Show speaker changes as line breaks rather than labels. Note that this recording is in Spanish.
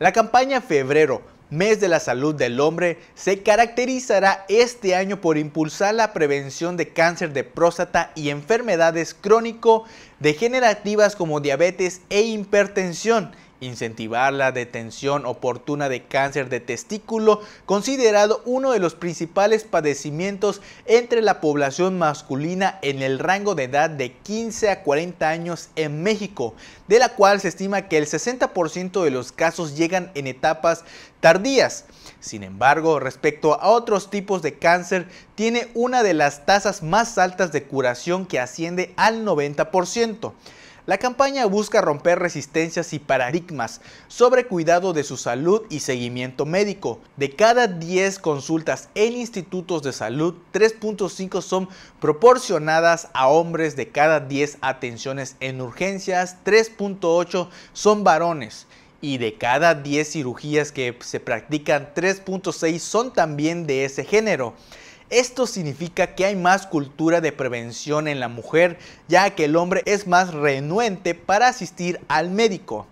La campaña Febrero, mes de la salud del hombre, se caracterizará este año por impulsar la prevención de cáncer de próstata y enfermedades crónico-degenerativas como diabetes e hipertensión incentivar la detención oportuna de cáncer de testículo, considerado uno de los principales padecimientos entre la población masculina en el rango de edad de 15 a 40 años en México, de la cual se estima que el 60% de los casos llegan en etapas tardías. Sin embargo, respecto a otros tipos de cáncer, tiene una de las tasas más altas de curación que asciende al 90%. La campaña busca romper resistencias y paradigmas sobre cuidado de su salud y seguimiento médico. De cada 10 consultas en institutos de salud, 3.5 son proporcionadas a hombres, de cada 10 atenciones en urgencias, 3.8 son varones y de cada 10 cirugías que se practican, 3.6 son también de ese género. Esto significa que hay más cultura de prevención en la mujer, ya que el hombre es más renuente para asistir al médico.